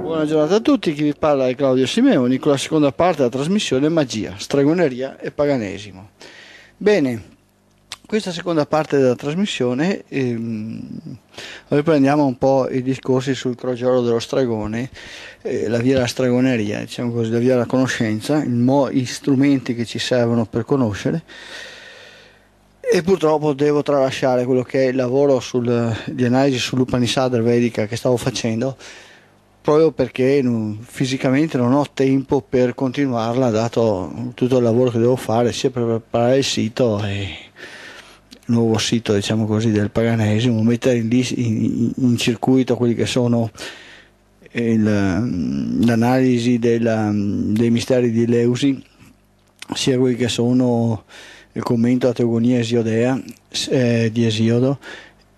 Buona giornata a tutti, chi vi parla è Claudio Simeoni con la seconda parte della trasmissione Magia, Stregoneria e Paganesimo. Bene, questa seconda parte della trasmissione ehm, riprendiamo un po' i discorsi sul crogiolo dello stregone, eh, la via della stregoneria, diciamo così, la via della conoscenza, mo- gli strumenti che ci servono per conoscere e purtroppo devo tralasciare quello che è il lavoro sul, di analisi sull'Upanishad Vedica che stavo facendo proprio perché non, fisicamente non ho tempo per continuarla, dato tutto il lavoro che devo fare, sia per preparare il sito e il nuovo sito diciamo così, del paganesimo, mettere in, in, in circuito quelli che sono il, l'analisi della, dei misteri di Leusi, sia quelli che sono il commento a Teogonia Esiodea eh, di Esiodo,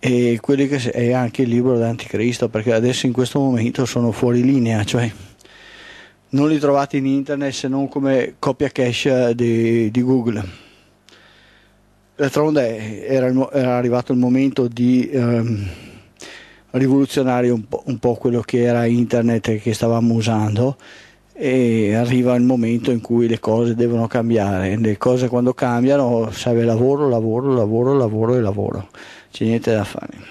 e, quelli che è anche il libro d'Anticristo, perché adesso in questo momento sono fuori linea, cioè non li trovate in internet se non come copia cache di, di Google. D'altronde era, era, arrivato il momento di ehm, rivoluzionare un po', un po' quello che era internet che stavamo usando e arriva il momento in cui le cose devono cambiare. Le cose quando cambiano serve lavoro, lavoro, lavoro, lavoro e lavoro c'è niente da fare.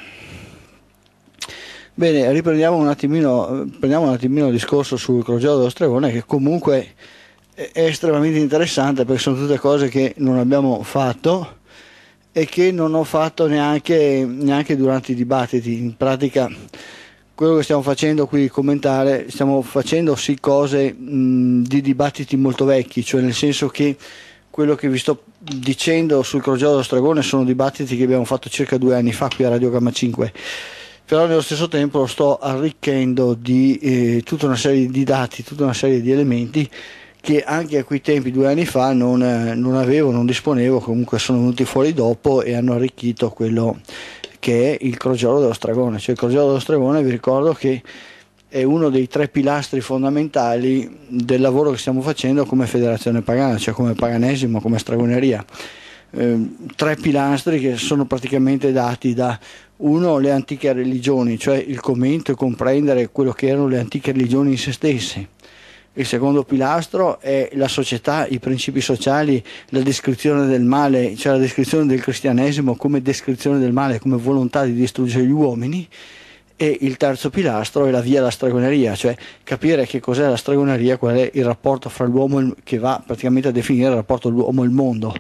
Bene, riprendiamo un attimino, prendiamo un attimino il discorso sul Crogiola dello Strevone che comunque è estremamente interessante perché sono tutte cose che non abbiamo fatto e che non ho fatto neanche, neanche durante i dibattiti. In pratica quello che stiamo facendo qui, commentare, stiamo facendo sì cose mh, di dibattiti molto vecchi, cioè nel senso che quello che vi sto dicendo sul crogiolo dello Stragone sono dibattiti che abbiamo fatto circa due anni fa qui a Radio Gamma 5 però nello stesso tempo lo sto arricchendo di eh, tutta una serie di dati, tutta una serie di elementi che anche a quei tempi, due anni fa, non, eh, non avevo, non disponevo, comunque sono venuti fuori dopo e hanno arricchito quello che è il crogiolo dello stragone. Cioè il crogiolo dello stragone, vi ricordo che è uno dei tre pilastri fondamentali del lavoro che stiamo facendo come federazione pagana, cioè come paganesimo, come stregoneria. Eh, tre pilastri che sono praticamente dati da uno le antiche religioni, cioè il commento e comprendere quello che erano le antiche religioni in se stesse. Il secondo pilastro è la società, i principi sociali, la descrizione del male, cioè la descrizione del cristianesimo come descrizione del male, come volontà di distruggere gli uomini e il terzo pilastro è la via della stregoneria, cioè capire che cos'è la stregoneria, qual è il rapporto fra l'uomo il, che va praticamente a definire il rapporto l'uomo e il mondo.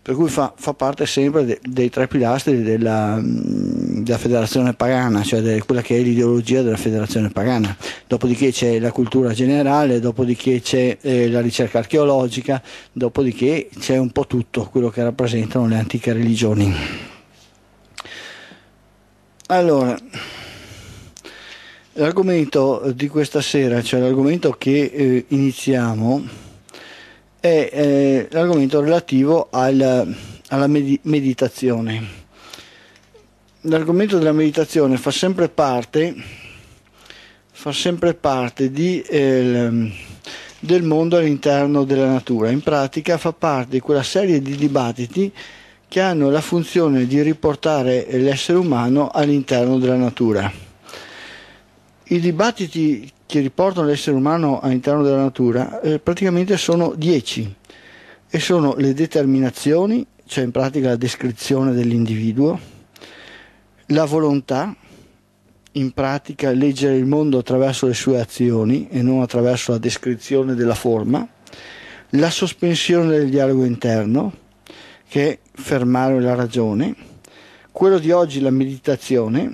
Per cui fa, fa parte sempre de, dei tre pilastri della, della federazione pagana, cioè de, quella che è l'ideologia della federazione pagana. Dopodiché c'è la cultura generale, dopodiché c'è eh, la ricerca archeologica, dopodiché c'è un po' tutto quello che rappresentano le antiche religioni. Allora, l'argomento di questa sera, cioè l'argomento che eh, iniziamo, è eh, l'argomento relativo al, alla med meditazione. L'argomento della meditazione fa sempre parte, fa sempre parte di, eh, del mondo all'interno della natura, in pratica fa parte di quella serie di dibattiti che hanno la funzione di riportare l'essere umano all'interno della natura. I dibattiti che riportano l'essere umano all'interno della natura eh, praticamente sono dieci e sono le determinazioni, cioè in pratica la descrizione dell'individuo, la volontà, in pratica leggere il mondo attraverso le sue azioni e non attraverso la descrizione della forma, la sospensione del dialogo interno, che fermare la ragione, quello di oggi la meditazione,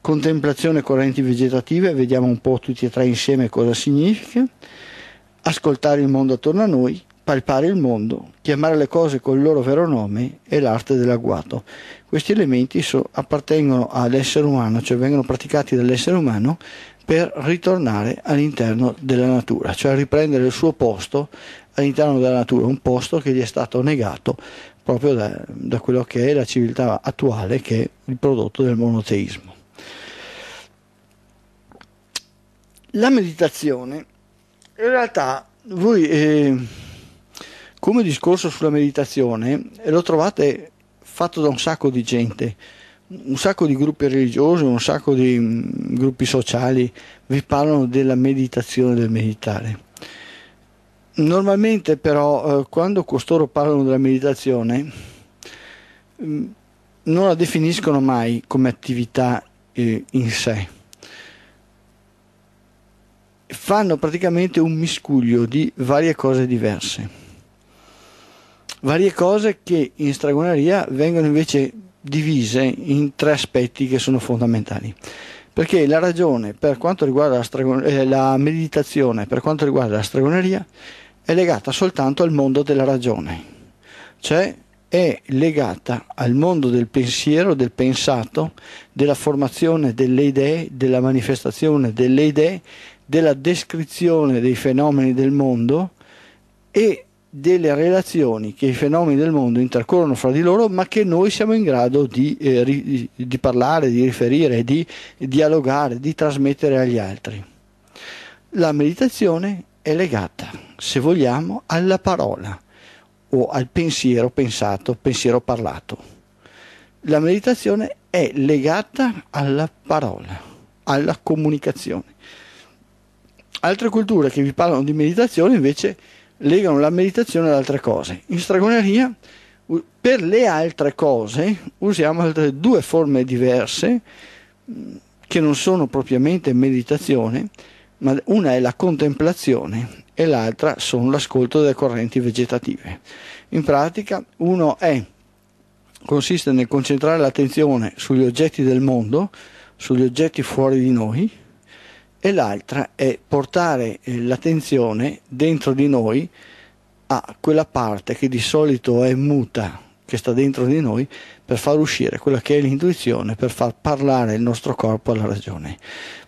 contemplazione correnti vegetative, vediamo un po' tutti e tre insieme cosa significa, ascoltare il mondo attorno a noi, palpare il mondo, chiamare le cose col loro vero nome e l'arte dell'agguato. Questi elementi so, appartengono all'essere umano, cioè vengono praticati dall'essere umano per ritornare all'interno della natura, cioè riprendere il suo posto all'interno della natura, un posto che gli è stato negato proprio da, da quello che è la civiltà attuale che è il prodotto del monoteismo. La meditazione, in realtà, voi eh, come discorso sulla meditazione lo trovate fatto da un sacco di gente, un sacco di gruppi religiosi, un sacco di mh, mm, gruppi sociali vi parlano della meditazione, del meditare Normalmente però eh, quando costoro parlano della meditazione mm, non la definiscono mai come attività eh, in sé. Fanno praticamente un miscuglio di varie cose diverse. Varie cose che in stregoneria vengono invece divise in tre aspetti che sono fondamentali. Perché la ragione per quanto riguarda la, stragon- eh, la meditazione, per quanto riguarda la stregoneria, è legata soltanto al mondo della ragione, cioè è legata al mondo del pensiero, del pensato, della formazione delle idee, della manifestazione delle idee, della descrizione dei fenomeni del mondo e delle relazioni che i fenomeni del mondo intercorrono fra di loro, ma che noi siamo in grado di, eh, ri, di parlare, di riferire, di dialogare, di trasmettere agli altri. La meditazione è legata, se vogliamo, alla parola o al pensiero pensato, pensiero parlato. La meditazione è legata alla parola, alla comunicazione. Altre culture che vi parlano di meditazione invece legano la meditazione ad altre cose. In stragoneria, per le altre cose, usiamo altre due forme diverse mm, che non sono propriamente meditazione, ma una è la contemplazione e l'altra sono l'ascolto delle correnti vegetative. In pratica, uno è, consiste nel concentrare l'attenzione sugli oggetti del mondo, sugli oggetti fuori di noi, e l'altra è portare eh, l'attenzione dentro di noi a quella parte che di solito è muta, che sta dentro di noi, per far uscire quella che è l'intuizione, per far parlare il nostro corpo alla ragione.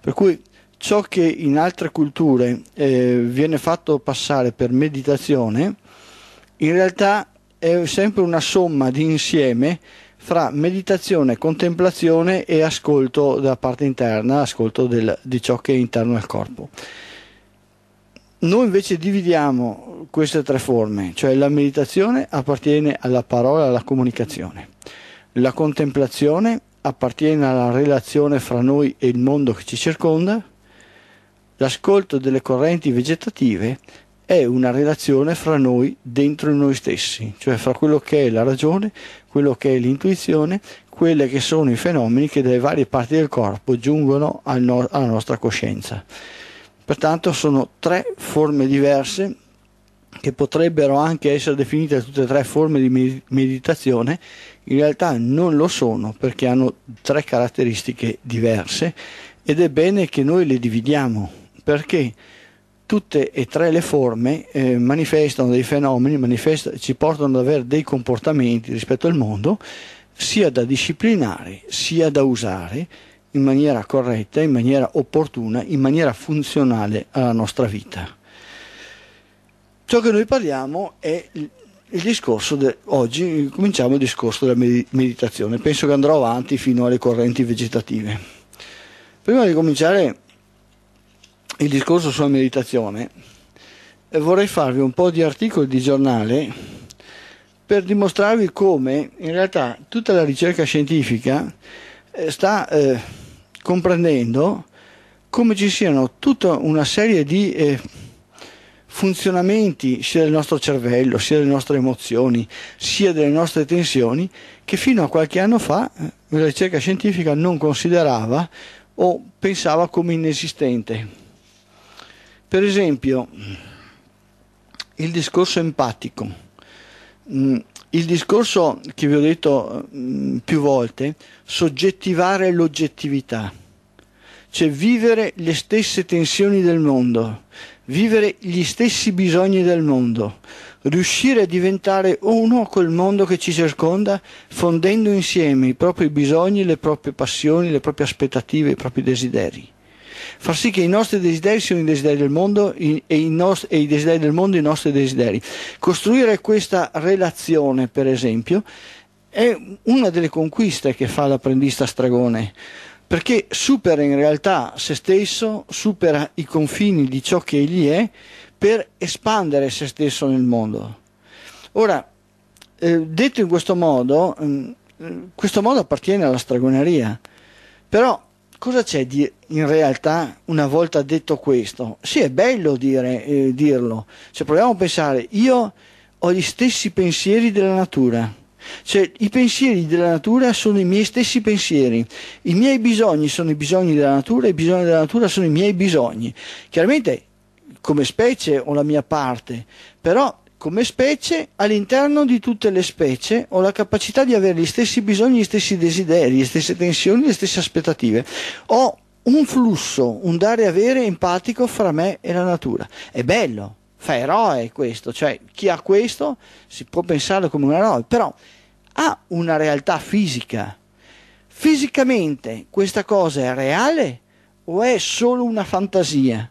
Per cui ciò che in altre culture eh, viene fatto passare per meditazione, in realtà è sempre una somma di insieme fra meditazione, contemplazione e ascolto della parte interna, ascolto del, di ciò che è interno al corpo. Noi invece dividiamo queste tre forme, cioè la meditazione appartiene alla parola, alla comunicazione, la contemplazione appartiene alla relazione fra noi e il mondo che ci circonda, l'ascolto delle correnti vegetative è una relazione fra noi dentro noi stessi, cioè fra quello che è la ragione, quello che è l'intuizione, quelli che sono i fenomeni che dalle varie parti del corpo giungono al no- alla nostra coscienza. Pertanto sono tre forme diverse che potrebbero anche essere definite tutte e tre forme di meditazione, in realtà non lo sono perché hanno tre caratteristiche diverse ed è bene che noi le dividiamo perché tutte e tre le forme eh, manifestano dei fenomeni, manifestano, ci portano ad avere dei comportamenti rispetto al mondo, sia da disciplinare, sia da usare in maniera corretta, in maniera opportuna, in maniera funzionale alla nostra vita. Ciò che noi parliamo è il discorso de, oggi cominciamo il discorso della meditazione penso che andrò avanti fino alle correnti vegetative prima di cominciare il discorso sulla meditazione, vorrei farvi un po' di articoli di giornale per dimostrarvi come in realtà tutta la ricerca scientifica eh, sta eh, comprendendo come ci siano tutta una serie di eh, funzionamenti sia del nostro cervello, sia delle nostre emozioni, sia delle nostre tensioni, che fino a qualche anno fa eh, la ricerca scientifica non considerava o pensava come inesistente. Per esempio, il discorso empatico. Mm, il discorso che vi ho detto mm, più volte, soggettivare l'oggettività, cioè vivere le stesse tensioni del mondo, vivere gli stessi bisogni del mondo, riuscire a diventare uno col mondo che ci circonda, fondendo insieme i propri bisogni, le proprie passioni, le proprie aspettative, i propri desideri far sì che i nostri desideri siano i desideri del mondo e, i nost- e i desideri del mondo i nostri desideri. Costruire questa relazione, per esempio, è una delle conquiste che fa l'apprendista stragone, perché supera in realtà se stesso, supera i confini di ciò che egli è per espandere se stesso nel mondo. Ora, eh, detto in questo modo, mh, mm, eh, questo modo appartiene alla stragoneria, però cosa c'è di, in realtà una volta detto questo? Sì, è bello dire, eh, dirlo. Se proviamo a pensare, io ho gli stessi pensieri della natura. Cioè, i pensieri della natura sono i miei stessi pensieri, i miei bisogni sono i bisogni della natura, i bisogni della natura sono i miei bisogni. Chiaramente, come specie ho la mia parte, però come specie, all'interno di tutte le specie ho la capacità di avere gli stessi bisogni, gli stessi desideri, le stesse tensioni, le stesse aspettative. Ho un flusso, un dare e avere empatico fra me e la natura. È bello, fa eroe questo, cioè chi ha questo si può pensare come un eroe, però ha una realtà fisica. Fisicamente questa cosa è reale o è solo una fantasia?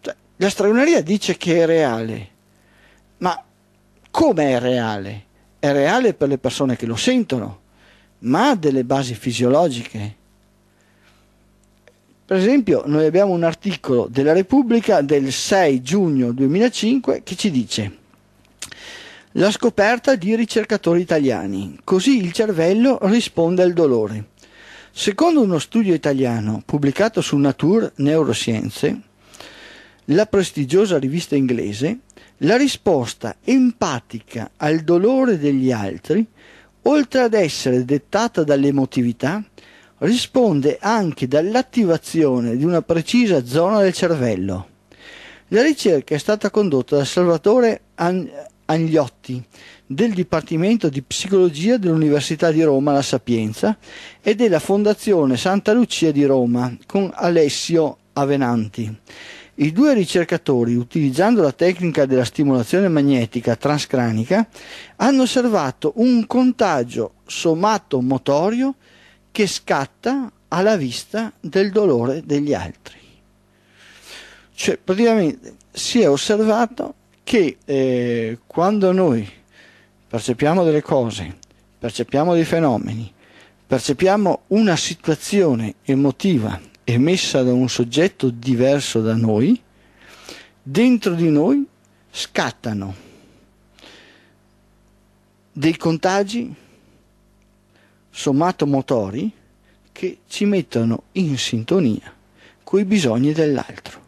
Cioè, la stregoneria dice che è reale come è reale? È reale per le persone che lo sentono, ma ha delle basi fisiologiche. Per esempio, noi abbiamo un articolo della Repubblica del 6 giugno 2005 che ci dice la scoperta di ricercatori italiani, così il cervello risponde al dolore. Secondo uno studio italiano pubblicato su Nature Neuroscienze, la prestigiosa rivista inglese, la risposta empatica al dolore degli altri, oltre ad essere dettata dall'emotività, risponde anche dall'attivazione di una precisa zona del cervello. La ricerca è stata condotta da Salvatore Agliotti del Dipartimento di Psicologia dell'Università di Roma La Sapienza e della Fondazione Santa Lucia di Roma con Alessio Avenanti i due ricercatori, utilizzando la tecnica della stimolazione magnetica transcranica, hanno osservato un contagio somato-motorio che scatta alla vista del dolore degli altri. Cioè, praticamente si è osservato che eh, quando noi percepiamo delle cose, percepiamo dei fenomeni, percepiamo una situazione emotiva emessa da un soggetto diverso da noi, dentro di noi scattano dei contagi sommatomotori che ci mettono in sintonia con i bisogni dell'altro.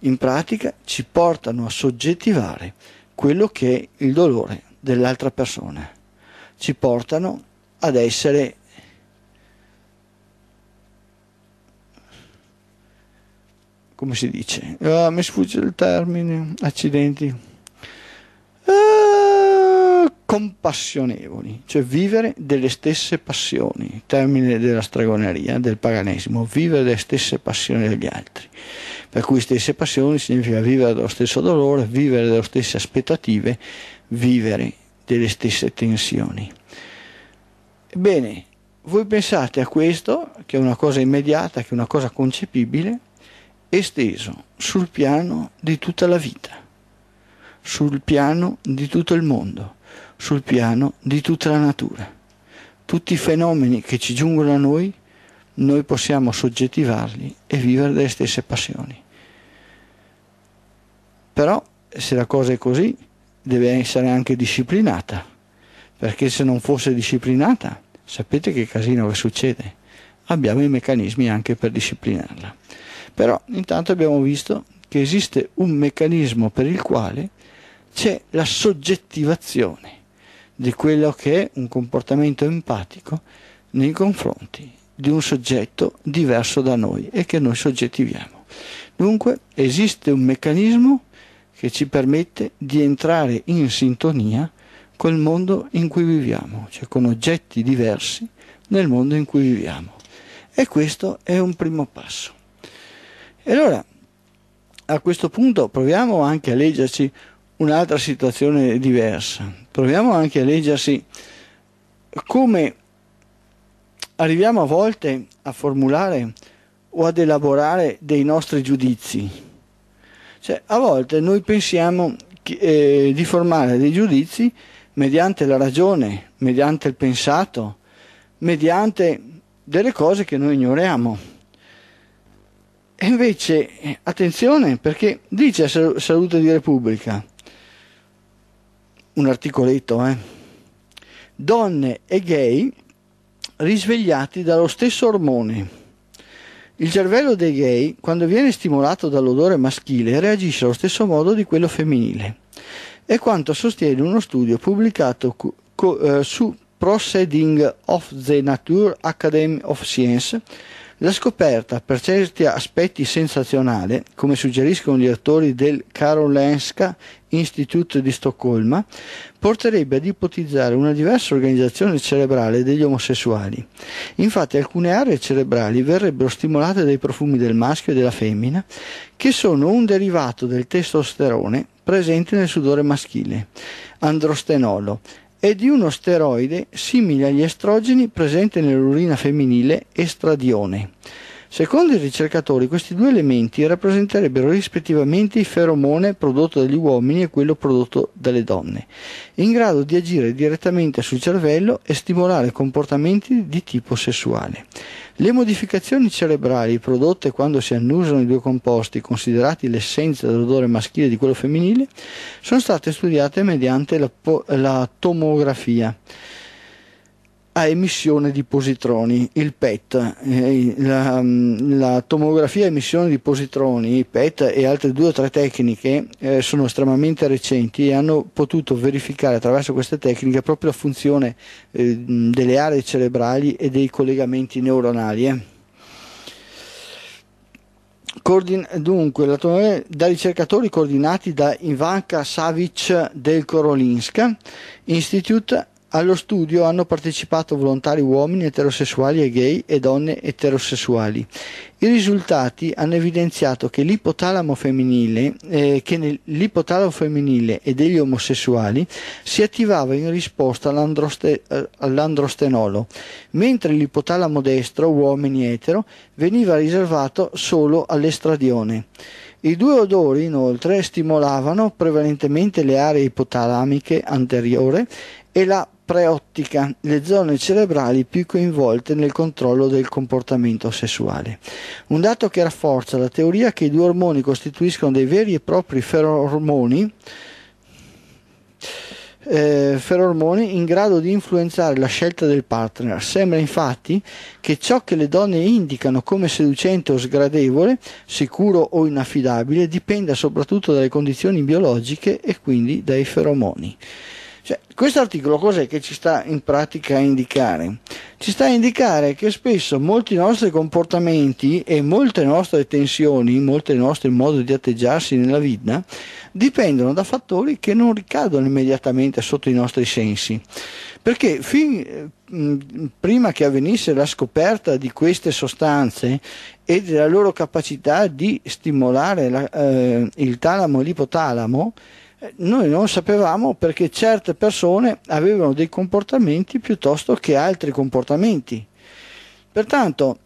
In pratica ci portano a soggettivare quello che è il dolore dell'altra persona. Ci portano ad essere come si dice? Ah, mi sfugge il termine, accidenti. Ah, compassionevoli, cioè vivere delle stesse passioni, termine della stregoneria, del paganesimo, vivere delle stesse passioni degli altri. Per cui stesse passioni significa vivere dello stesso dolore, vivere delle stesse aspettative, vivere delle stesse tensioni. Bene, voi pensate a questo, che è una cosa immediata, che è una cosa concepibile, esteso sul piano di tutta la vita, sul piano di tutto il mondo, sul piano di tutta la natura. Tutti i fenomeni che ci giungono a noi, noi possiamo soggettivarli e vivere delle stesse passioni. Però se la cosa è così, deve essere anche disciplinata, perché se non fosse disciplinata, sapete che casino che succede? Abbiamo i meccanismi anche per disciplinarla. Però intanto abbiamo visto che esiste un meccanismo per il quale c'è la soggettivazione di quello che è un comportamento empatico nei confronti di un soggetto diverso da noi e che noi soggettiviamo. Dunque esiste un meccanismo che ci permette di entrare in sintonia col mondo in cui viviamo, cioè con oggetti diversi nel mondo in cui viviamo. E questo è un primo passo. E allora, a questo punto, proviamo anche a leggerci un'altra situazione diversa. Proviamo anche a leggersi come arriviamo a volte a formulare o ad elaborare dei nostri giudizi. Cioè, a volte noi pensiamo che, eh, di formare dei giudizi mediante la ragione, mediante il pensato, mediante delle cose che noi ignoriamo. E invece, eh, attenzione, perché dice Salute di Repubblica, un articoletto, eh, donne e gay risvegliati dallo stesso ormone. Il cervello dei gay, quando viene stimolato dall'odore maschile, reagisce allo stesso modo di quello femminile. È quanto sostiene uno studio pubblicato eh, su Proceeding of the Nature Academy of Science la scoperta, per certi aspetti sensazionale, come suggeriscono gli autori del Karolenska Institute di Stoccolma, porterebbe ad ipotizzare una diversa organizzazione cerebrale degli omosessuali. Infatti alcune aree cerebrali verrebbero stimolate dai profumi del maschio e della femmina, che sono un derivato del testosterone presente nel sudore maschile, androstenolo, è di uno steroide simile agli estrogeni presente nell'urina femminile, estradione. Secondo i ricercatori questi due elementi rappresenterebbero rispettivamente il feromone prodotto dagli uomini e quello prodotto dalle donne, in grado di agire direttamente sul cervello e stimolare comportamenti di tipo sessuale. Le modificazioni cerebrali prodotte quando si annusano i due composti, considerati l'essenza dell'odore maschile e di quello femminile, sono state studiate mediante la, la tomografia a emissione di positroni, il PET. Eh, la, mm, la tomografia a emissione di positroni, PET e altre due o tre tecniche eh, sono estremamente recenti e hanno potuto verificare attraverso queste tecniche proprio la funzione eh, mm, delle aree cerebrali e dei collegamenti neuronali. Eh. Coordin- dunque, da ricercatori coordinati da Ivanka Savic del Korolinska Institute allo studio hanno partecipato volontari uomini eterosessuali e gay e donne eterosessuali. I risultati hanno evidenziato che l'ipotalamo femminile, eh, che nell'ipotalamo femminile e degli omosessuali si attivava in risposta all'androste, eh, all'androstenolo, mentre l'ipotalamo destro, uomini etero, veniva riservato solo all'estradione. I due odori inoltre stimolavano prevalentemente le aree ipotalamiche anteriore e la preottica, le zone cerebrali più coinvolte nel controllo del comportamento sessuale. Un dato che rafforza la teoria che i due ormoni costituiscono dei veri e propri ferormoni eh, ferormoni in grado di influenzare la scelta del partner. Sembra infatti che ciò che le donne indicano come seducente o sgradevole, sicuro o inaffidabile, dipenda soprattutto dalle condizioni biologiche e quindi dai feromoni. Cioè, questo articolo cos'è che ci sta in pratica a indicare? Ci sta a indicare che spesso molti nostri comportamenti e molte nostre tensioni, molti nostri modi di atteggiarsi nella vita, dipendono da fattori che non ricadono immediatamente sotto i nostri sensi. Perché fin mm, prima che avvenisse la scoperta di queste sostanze e della loro capacità di stimolare la, eh, il talamo e l'ipotalamo, eh, noi non sapevamo perché certe persone avevano dei comportamenti piuttosto che altri comportamenti. Pertanto,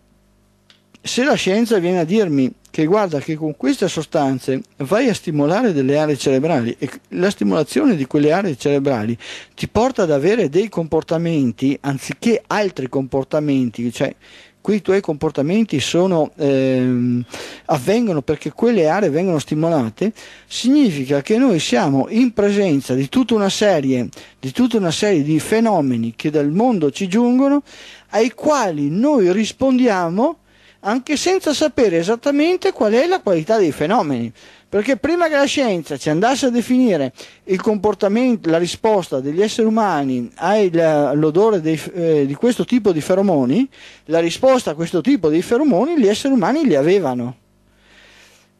se la scienza viene a dirmi che guarda che con queste sostanze vai a stimolare delle aree cerebrali e la stimolazione di quelle aree cerebrali ti porta ad avere dei comportamenti anziché altri comportamenti, cioè quei tuoi comportamenti sono, ehm, avvengono perché quelle aree vengono stimolate, significa che noi siamo in presenza di tutta una serie di, una serie di fenomeni che dal mondo ci giungono, ai quali noi rispondiamo anche senza sapere esattamente qual è la qualità dei fenomeni. Perché prima che la scienza ci andasse a definire il comportamento, la risposta degli esseri umani all'odore eh, di questo tipo di feromoni, la risposta a questo tipo di feromoni gli esseri umani li avevano.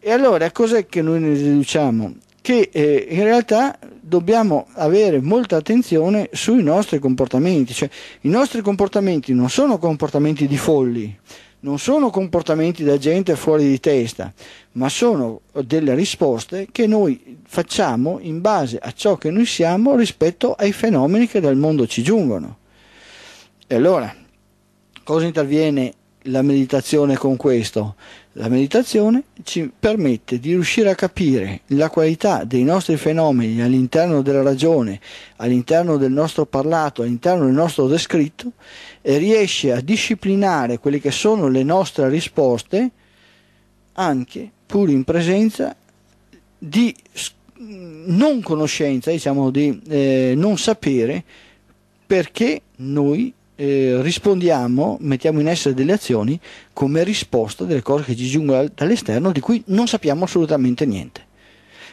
E allora cos'è che noi ne deduciamo? Che eh, in realtà dobbiamo avere molta attenzione sui nostri comportamenti, cioè i nostri comportamenti non sono comportamenti di folli, non sono comportamenti da gente fuori di testa, ma sono delle risposte che noi facciamo in base a ciò che noi siamo rispetto ai fenomeni che dal mondo ci giungono. E allora, cosa interviene la meditazione con questo? La meditazione ci permette di riuscire a capire la qualità dei nostri fenomeni all'interno della ragione, all'interno del nostro parlato, all'interno del nostro descritto e riesce a disciplinare quelle che sono le nostre risposte anche pur in presenza di non conoscenza, diciamo di eh, non sapere perché noi eh, rispondiamo, mettiamo in essere delle azioni come risposta delle cose che ci giungono dall'esterno di cui non sappiamo assolutamente niente.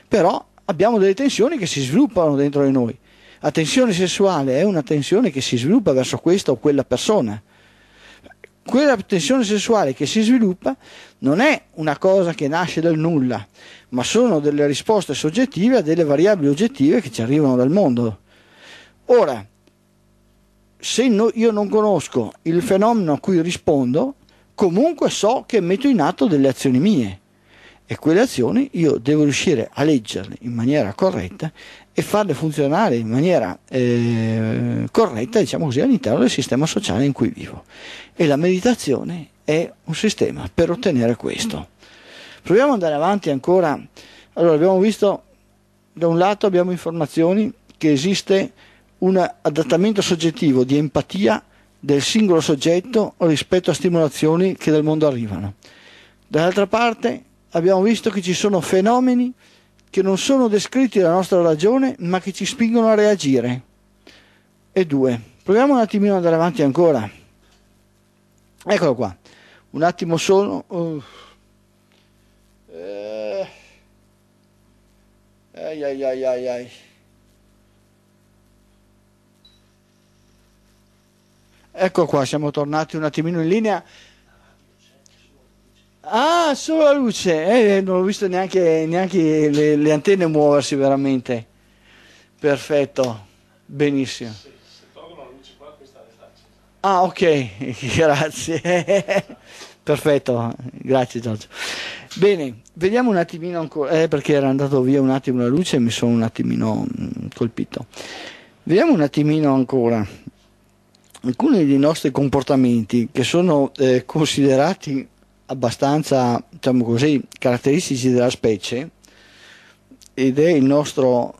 Però abbiamo delle tensioni che si sviluppano dentro di noi. La tensione sessuale è una tensione che si sviluppa verso questa o quella persona. Quella tensione sessuale che si sviluppa non è una cosa che nasce dal nulla, ma sono delle risposte soggettive a delle variabili oggettive che ci arrivano dal mondo. Ora, se no, io non conosco il fenomeno a cui rispondo, comunque so che metto in atto delle azioni mie e quelle azioni io devo riuscire a leggerle in maniera corretta e farle funzionare in maniera eh, corretta, diciamo così, all'interno del sistema sociale in cui vivo. E la meditazione è un sistema per ottenere questo. Proviamo ad andare avanti ancora. Allora, abbiamo visto, da un lato abbiamo informazioni che esiste un adattamento soggettivo di empatia del singolo soggetto rispetto a stimolazioni che dal mondo arrivano. Dall'altra parte abbiamo visto che ci sono fenomeni che non sono descritti dalla nostra ragione ma che ci spingono a reagire. E due, proviamo un attimino ad andare avanti ancora. Eccolo qua, un attimo solo. Uh. Eh. Ai ai ai ai ai. Ecco qua, siamo tornati un attimino in linea. Ah, solo la luce, eh, eh non ho visto neanche, neanche le, le, antenne muoversi veramente. Perfetto, benissimo. Ah, ok, grazie. Perfetto, grazie Giorgio. Bene, vediamo un attimino ancora, eh, perché era andato via un attimo la luce e mi sono un attimino mm, colpito. Vediamo un attimino ancora alcuni dei nostri comportamenti che sono eh, considerati abbastanza, diciamo così, caratteristici della specie ed è il nostro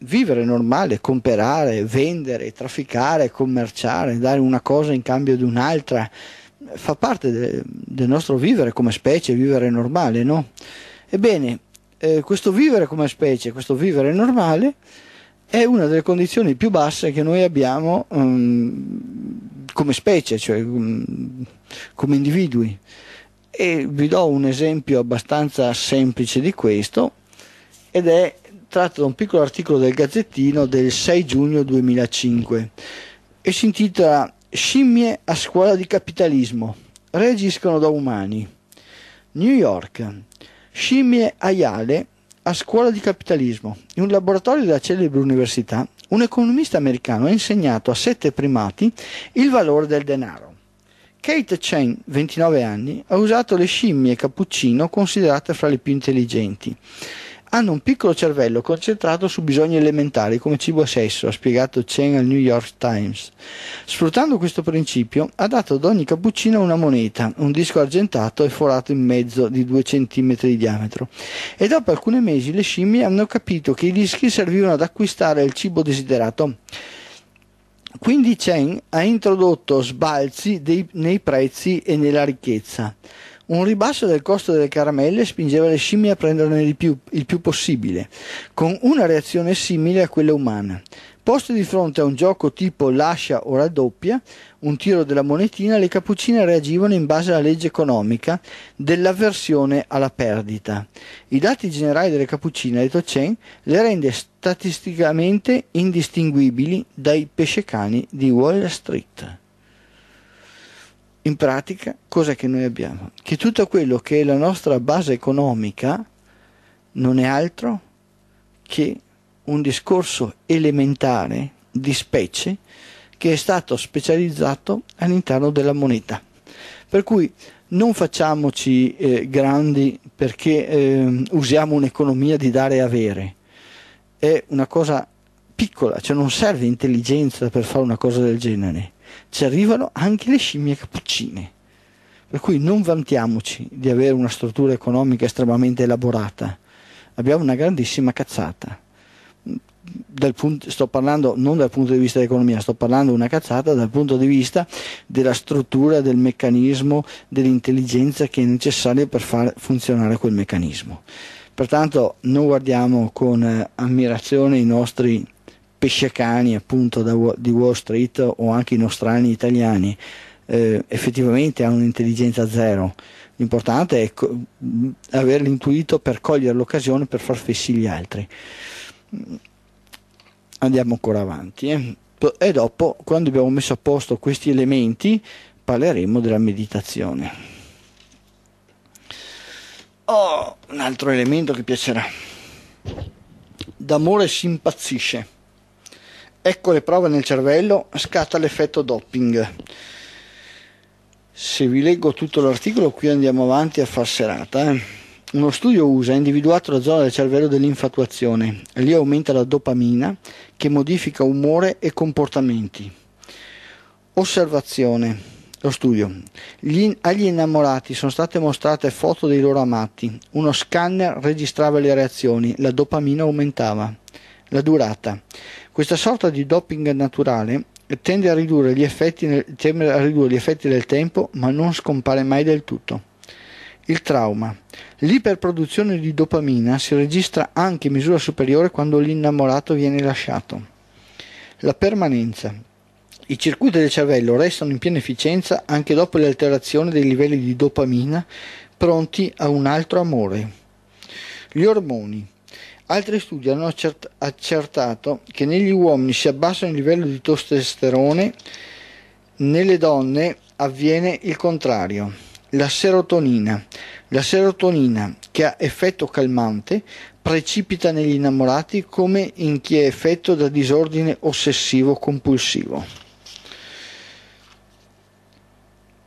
vivere normale, comprare, vendere, trafficare, commerciare, dare una cosa in cambio di un'altra, fa parte de, del nostro vivere come specie, vivere normale, no? Ebbene, eh, questo vivere come specie, questo vivere normale, è una delle condizioni più basse che noi abbiamo um, come specie, cioè um, come individui. E vi do un esempio abbastanza semplice di questo ed è tratto da un piccolo articolo del Gazzettino del 6 giugno 2005 e si intitola Scimmie a scuola di capitalismo, reagiscono da umani. New York, scimmie aiale a scuola di capitalismo. In un laboratorio della celebre università, un economista americano ha insegnato a sette primati il valore del denaro. Kate Chen, 29 anni, ha usato le scimmie cappuccino considerate fra le più intelligenti hanno un piccolo cervello concentrato su bisogni elementari come cibo e sesso, ha spiegato Chen al New York Times. Sfruttando questo principio, ha dato ad ogni cappuccino una moneta, un disco argentato e forato in mezzo di 2 cm di diametro. E dopo alcuni mesi le scimmie hanno capito che i dischi servivano ad acquistare il cibo desiderato. Quindi Chen ha introdotto sbalzi dei, nei prezzi e nella ricchezza. Un ribasso del costo delle caramelle spingeva le scimmie a prenderne il più, il più possibile, con una reazione simile a quella umana. Poste di fronte a un gioco tipo lascia o raddoppia, un tiro della monetina, le cappuccine reagivano in base alla legge economica dell'avversione alla perdita. I dati generali delle cappuccine, detto Chen, le rende statisticamente indistinguibili dai pescecani di Wall Street. In pratica, cosa che noi abbiamo? Che tutto quello che è la nostra base economica non è altro che un discorso elementare di specie che è stato specializzato all'interno della moneta. Per cui non facciamoci eh, grandi perché eh, usiamo un'economia di dare e avere. È una cosa piccola, cioè non serve intelligenza per fare una cosa del genere ci arrivano anche le scimmie cappuccine. Per cui non vantiamoci di avere una struttura economica estremamente elaborata, abbiamo una grandissima cazzata. Punto, sto parlando non dal punto di vista dell'economia, sto parlando di una cazzata dal punto di vista della struttura, del meccanismo, dell'intelligenza che è necessaria per far funzionare quel meccanismo. Pertanto non guardiamo con ammirazione i nostri pesciacani appunto da, di Wall Street o anche i nostrani italiani eh, effettivamente hanno un'intelligenza zero l'importante è co- averlo intuito per cogliere l'occasione per far fessi gli altri andiamo ancora avanti eh. e dopo quando abbiamo messo a posto questi elementi parleremo della meditazione Oh, un altro elemento che piacerà. D'amore si impazzisce. Ecco le prove nel cervello, scatta l'effetto doping. Se vi leggo tutto l'articolo, qui andiamo avanti a far serata. Eh. Uno studio USA ha individuato la zona del cervello dell'infatuazione. Lì aumenta la dopamina che modifica umore e comportamenti. Osservazione. Lo studio. Gli, agli innamorati sono state mostrate foto dei loro amati. Uno scanner registrava le reazioni, la dopamina aumentava. La durata. Questa sorta di doping naturale tende a ridurre gli effetti, a ridurre gli effetti del tempo, ma non scompare mai del tutto. Il trauma. L'iperproduzione di dopamina si registra anche in misura superiore quando l'innamorato viene lasciato. La permanenza. I circuiti del cervello restano in piena efficienza anche dopo l'alterazione dei livelli di dopamina, pronti a un altro amore. Gli ormoni. Altri studi hanno accert- accertato che negli uomini si abbassa il livello di testosterone, nelle donne avviene il contrario. La serotonina. La serotonina, che ha effetto calmante, precipita negli innamorati come in chi è effetto da disordine ossessivo-compulsivo.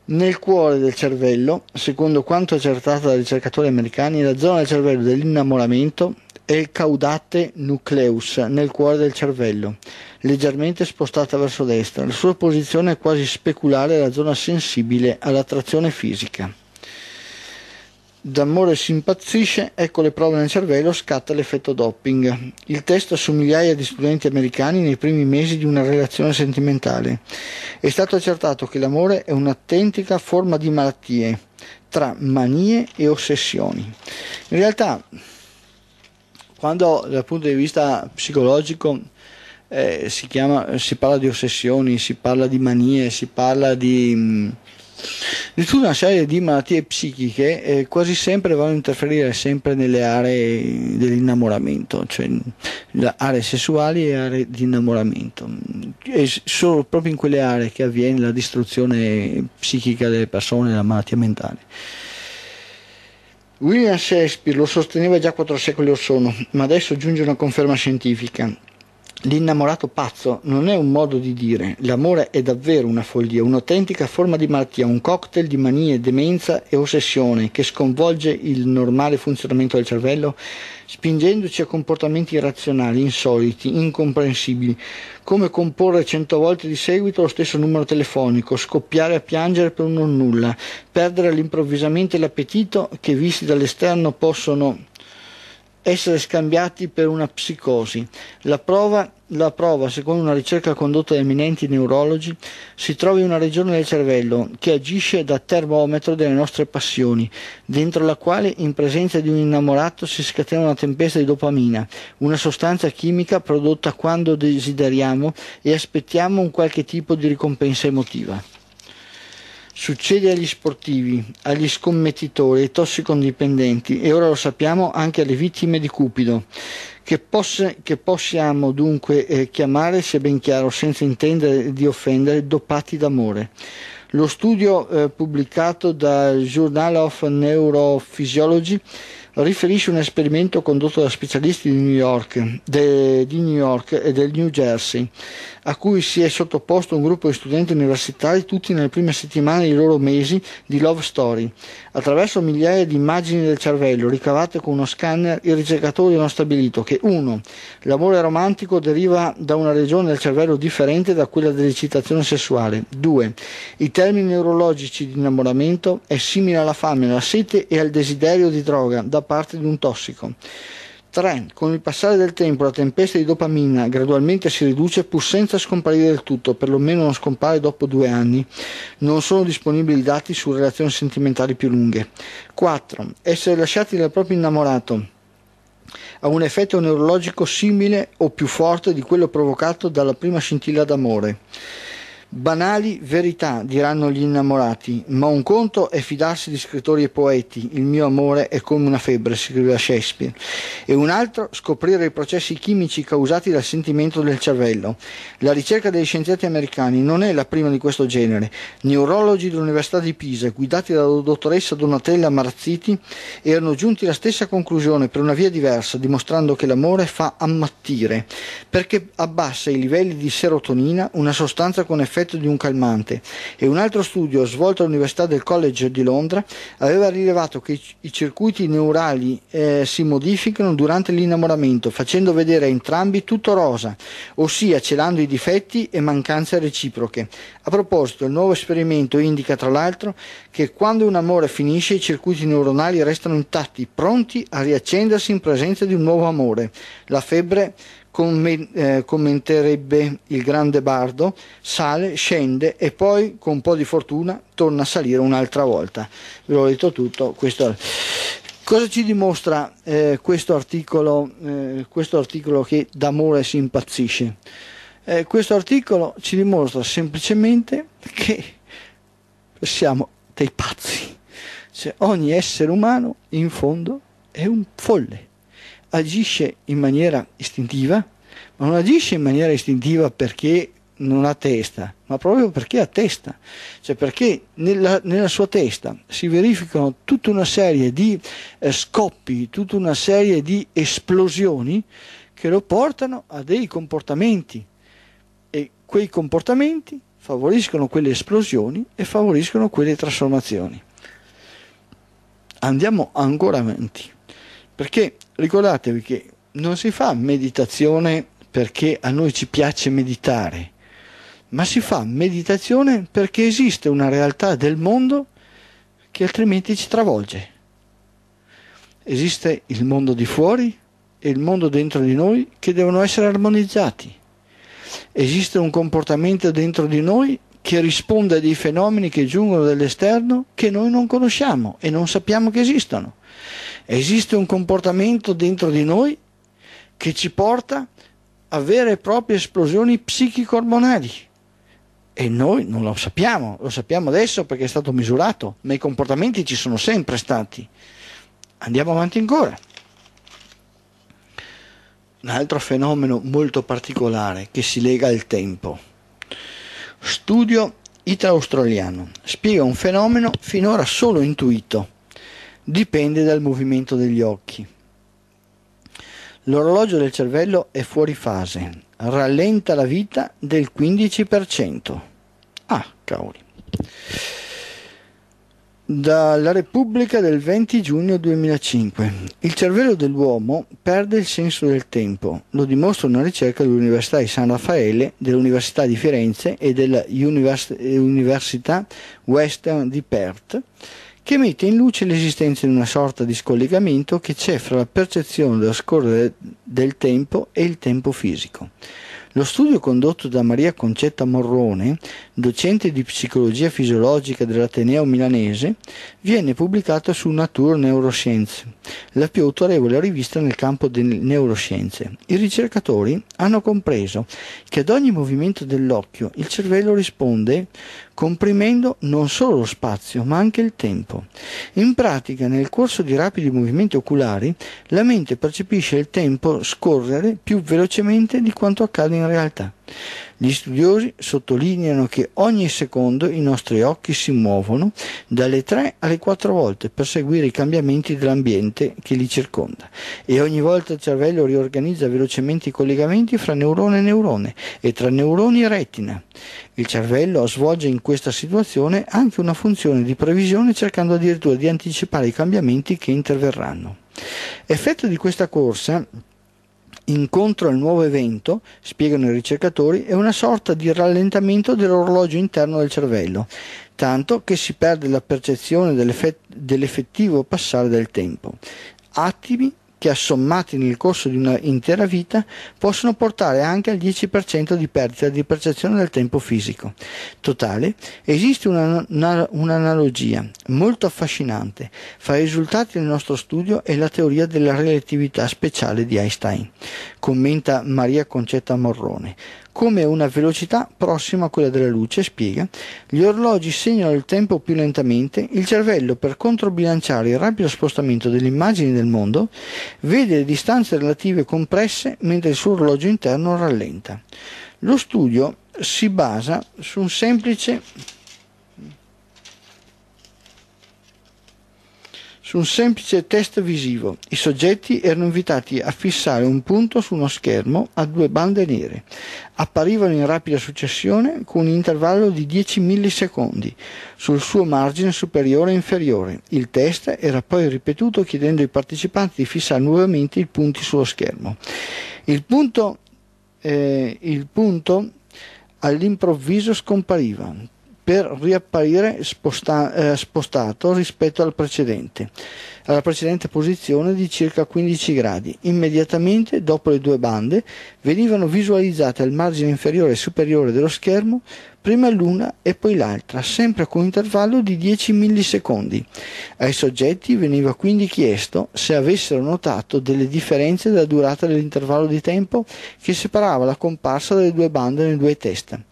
Nel cuore del cervello, secondo quanto accertato da ricercatori americani, la zona del cervello dell'innamoramento e il caudate nucleus nel cuore del cervello, leggermente spostata verso destra. La sua posizione è quasi speculare alla zona sensibile all'attrazione fisica. D'amore si impazzisce, ecco le prove nel cervello, scatta l'effetto doping. Il testo su migliaia di studenti americani nei primi mesi di una relazione sentimentale. È stato accertato che l'amore è un'autentica forma di malattie, tra manie e ossessioni. In realtà quando dal punto di vista psicologico eh, si, chiama, si, parla di ossessioni, si parla di manie, si parla di, mm, di tutta una serie di malattie psichiche, eh, quasi sempre vanno a interferire sempre nelle aree dell'innamoramento, cioè aree sessuali e aree di innamoramento. E sono proprio in quelle aree che avviene la distruzione psichica delle persone, la malattia mentale. William Shakespeare lo sosteneva già quattro secoli or sono, ma adesso giunge una conferma scientifica. L'innamorato pazzo non è un modo di dire, l'amore è davvero una follia, un'autentica forma di malattia, un cocktail di manie, demenza e ossessione che sconvolge il normale funzionamento del cervello, spingendoci a comportamenti irrazionali, insoliti, incomprensibili, come comporre cento volte di seguito lo stesso numero telefonico, scoppiare a piangere per un non nulla, perdere all'improvvisamente l'appetito che visti dall'esterno possono essere scambiati per una psicosi. La prova, la prova, secondo una ricerca condotta da eminenti neurologi, si trova in una regione del cervello che agisce da termometro delle nostre passioni, dentro la quale in presenza di un innamorato si scatena una tempesta di dopamina, una sostanza chimica prodotta quando desideriamo e aspettiamo un qualche tipo di ricompensa emotiva. Succede agli sportivi, agli scommettitori, ai tossicodipendenti e ora lo sappiamo anche alle vittime di Cupido, che, poss- che possiamo dunque eh, chiamare, se ben chiaro, senza intendere di offendere, dopati d'amore. Lo studio eh, pubblicato dal Journal of Neurophysiology riferisce un esperimento condotto da specialisti di New York, de, di New York e del New Jersey a cui si è sottoposto un gruppo di studenti universitari tutti nelle prime settimane dei loro mesi di Love Story, attraverso migliaia di immagini del cervello ricavate con uno scanner, i ricercatori hanno stabilito che 1. L'amore romantico deriva da una regione del cervello differente da quella dell'eccitazione sessuale. 2. I termini neurologici di innamoramento è simile alla fame, alla sete e al desiderio di droga da parte di un tossico. 3. Con il passare del tempo la tempesta di dopamina gradualmente si riduce pur senza scomparire del tutto, perlomeno non scompare dopo due anni. Non sono disponibili dati su relazioni sentimentali più lunghe. 4. Essere lasciati dal proprio innamorato ha un effetto neurologico simile o più forte di quello provocato dalla prima scintilla d'amore. Banali verità, diranno gli innamorati, ma un conto è fidarsi di scrittori e poeti, il mio amore è come una febbre, scriveva Shakespeare, e un altro scoprire i processi chimici causati dal sentimento del cervello. La ricerca degli scienziati americani non è la prima di questo genere. Neurologi dell'Università di Pisa, guidati dalla dottoressa Donatella Marazziti, erano giunti alla stessa conclusione per una via diversa, dimostrando che l'amore fa ammattire, perché abbassa i livelli di serotonina, una sostanza con effetti l'effetto di un calmante e un altro studio svolto all'Università del College di Londra aveva rilevato che i circuiti neurali eh, si modificano durante l'innamoramento facendo vedere a entrambi tutto rosa, ossia celando i difetti e mancanze reciproche. A proposito, il nuovo esperimento indica tra l'altro che quando un amore finisce i circuiti neuronali restano intatti, pronti a riaccendersi in presenza di un nuovo amore. La febbre eh, commenterebbe il grande bardo, sale, scende e poi con un po' di fortuna torna a salire un'altra volta. Ve l'ho detto tutto, questo... Cosa ci dimostra eh, questo, articolo, eh, questo articolo che d'amore si impazzisce? Eh, questo articolo ci dimostra semplicemente che siamo dei pazzi. Cioè, ogni essere umano in fondo è un folle agisce in maniera istintiva, ma non agisce in maniera istintiva perché non ha testa, ma proprio perché ha testa, cioè perché nella, nella sua testa si verificano tutta una serie di eh, scoppi, tutta una serie di esplosioni che lo portano a dei comportamenti e quei comportamenti favoriscono quelle esplosioni e favoriscono quelle trasformazioni. Andiamo ancora avanti. Perché ricordatevi che non si fa meditazione perché a noi ci piace meditare, ma si fa meditazione perché esiste una realtà del mondo che altrimenti ci travolge. Esiste il mondo di fuori e il mondo dentro di noi che devono essere armonizzati. Esiste un comportamento dentro di noi che risponde a dei fenomeni che giungono dall'esterno che noi non conosciamo e non sappiamo che esistono. Esiste un comportamento dentro di noi che ci porta a vere e proprie esplosioni psichico-ormonali e noi non lo sappiamo, lo sappiamo adesso perché è stato misurato, ma i comportamenti ci sono sempre stati. Andiamo avanti ancora. Un altro fenomeno molto particolare che si lega al tempo. Studio italo-australiano spiega un fenomeno finora solo intuito dipende dal movimento degli occhi. L'orologio del cervello è fuori fase, rallenta la vita del 15%. Ah, cavoli. Dalla Repubblica del 20 giugno 2005. Il cervello dell'uomo perde il senso del tempo, lo dimostra una ricerca dell'Università di San Raffaele, dell'Università di Firenze e dell'Università Western di Perth che mette in luce l'esistenza di una sorta di scollegamento che c'è fra la percezione dello scorrere del tempo e il tempo fisico. Lo studio condotto da Maria Concetta Morrone, docente di psicologia fisiologica dell'Ateneo milanese, viene pubblicato su Nature Neuroscience, la più autorevole rivista nel campo delle neuroscienze. I ricercatori hanno compreso che ad ogni movimento dell'occhio il cervello risponde comprimendo non solo lo spazio ma anche il tempo. In pratica, nel corso di rapidi movimenti oculari, la mente percepisce il tempo scorrere più velocemente di quanto accade in realtà. Gli studiosi sottolineano che ogni secondo i nostri occhi si muovono dalle 3 alle 4 volte per seguire i cambiamenti dell'ambiente che li circonda e ogni volta il cervello riorganizza velocemente i collegamenti fra neurone e neurone e tra neuroni e retina. Il cervello svolge in questa situazione anche una funzione di previsione cercando addirittura di anticipare i cambiamenti che interverranno. Effetto di questa corsa incontro al nuovo evento, spiegano i ricercatori, è una sorta di rallentamento dell'orologio interno del cervello, tanto che si perde la percezione dell'effettivo passare del tempo. Attimi che assommati nel corso di un'intera vita possono portare anche al 10% di perdita di percezione del tempo fisico. Totale, esiste una, una, un'analogia molto affascinante fra i risultati del nostro studio e la teoria della relatività speciale di Einstein, commenta Maria Concetta Morrone come una velocità prossima a quella della luce, spiega, gli orologi segnano il tempo più lentamente, il cervello per controbilanciare il rapido spostamento delle immagini del mondo vede le distanze relative compresse mentre il suo orologio interno rallenta. Lo studio si basa su un semplice su un semplice test visivo. I soggetti erano invitati a fissare un punto su uno schermo a due bande nere. Apparivano in rapida successione con un intervallo di 10 millisecondi sul suo margine superiore e inferiore. Il test era poi ripetuto chiedendo ai partecipanti di fissare nuovamente i punti sullo schermo. Il punto, eh, il punto all'improvviso scompariva per riapparire sposta- eh, spostato rispetto al precedente alla precedente posizione di circa 15 gradi. Immediatamente dopo le due bande venivano visualizzate al margine inferiore e superiore dello schermo prima l'una e poi l'altra, sempre con intervallo di 10 millisecondi. Ai soggetti veniva quindi chiesto se avessero notato delle differenze della durata dell'intervallo di tempo che separava la comparsa delle due bande nelle due teste.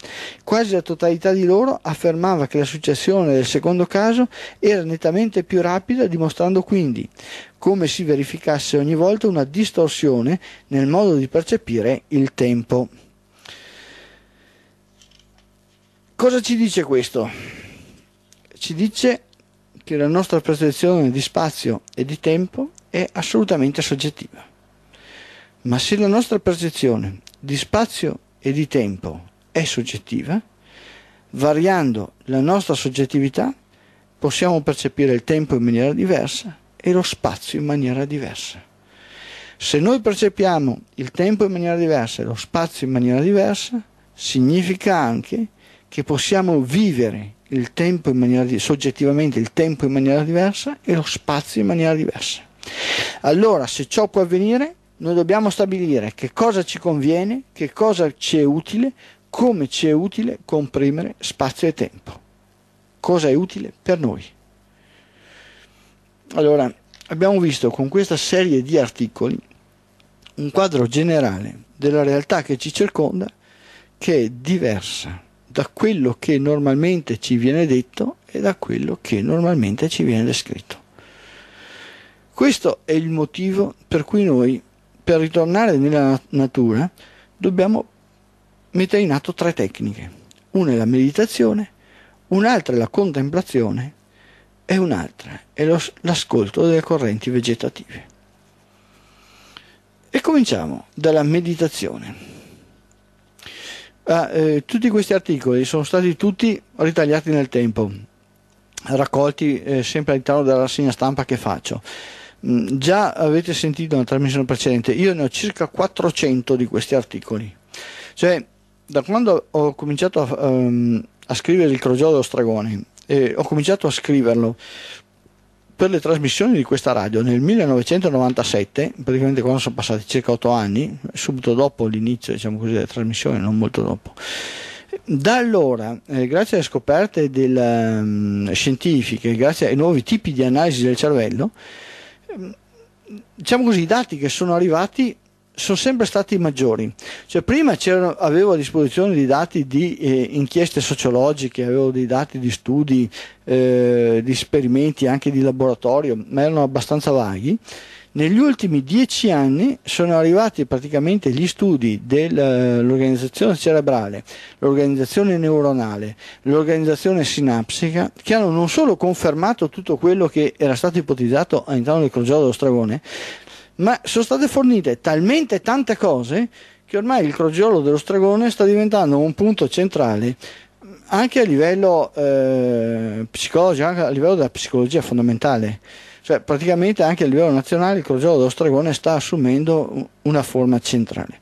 Quasi la totalità di loro affermava che la successione del secondo caso era nettamente più rapida, dimostrando quindi quindi come si verificasse ogni volta una distorsione nel modo di percepire il tempo. Cosa ci dice questo? Ci dice che la nostra percezione di spazio e di tempo è assolutamente soggettiva. Ma se la nostra percezione di spazio e di tempo è soggettiva, variando la nostra soggettività possiamo percepire il tempo in maniera diversa e lo spazio in maniera diversa. Se noi percepiamo il tempo in maniera diversa e lo spazio in maniera diversa, significa anche che possiamo vivere il tempo in maniera, soggettivamente il tempo in maniera diversa e lo spazio in maniera diversa. Allora, se ciò può avvenire, noi dobbiamo stabilire che cosa ci conviene, che cosa ci è utile, come ci è utile comprimere spazio e tempo. Cosa è utile per noi? Allora, abbiamo visto con questa serie di articoli un quadro generale della realtà che ci circonda che è diversa da quello che normalmente ci viene detto e da quello che normalmente ci viene descritto. Questo è il motivo per cui noi, per ritornare nella natura, dobbiamo mettere in atto tre tecniche. Una è la meditazione, un'altra è la contemplazione e un'altra è lo, l'ascolto delle correnti vegetative. E cominciamo dalla meditazione. Ah, eh, tutti questi articoli sono stati tutti ritagliati nel tempo, raccolti eh, sempre all'interno della rassegna stampa che faccio. Mm, già avete sentito nella trasmissione precedente, io ne ho circa 400 di questi articoli. Cioè, da quando ho cominciato a, um, a scrivere il crogiolo dello stragone eh, ho cominciato a scriverlo per le trasmissioni di questa radio nel 1997, praticamente quando sono passati circa 8 anni, subito dopo l'inizio diciamo così, delle trasmissioni, non molto dopo. Da allora, eh, grazie alle scoperte del, um, scientifiche, grazie ai nuovi tipi di analisi del cervello, ehm, diciamo così, i dati che sono arrivati sono sempre stati maggiori. Cioè, prima avevo a disposizione dei dati di eh, inchieste sociologiche, avevo dei dati di studi, eh, di esperimenti anche di laboratorio, ma erano abbastanza vaghi. Negli ultimi dieci anni sono arrivati praticamente gli studi dell'organizzazione eh, cerebrale, l'organizzazione neuronale, l'organizzazione sinapsica, che hanno non solo confermato tutto quello che era stato ipotizzato all'interno del crogiolo dello stragone, ma sono state fornite talmente tante cose che ormai il crogiolo dello stregone sta diventando un punto centrale mm, anche a livello eh, psicologico, anche a livello della psicologia fondamentale. Cioè, praticamente anche a livello nazionale il crogiolo dello stregone sta assumendo una forma centrale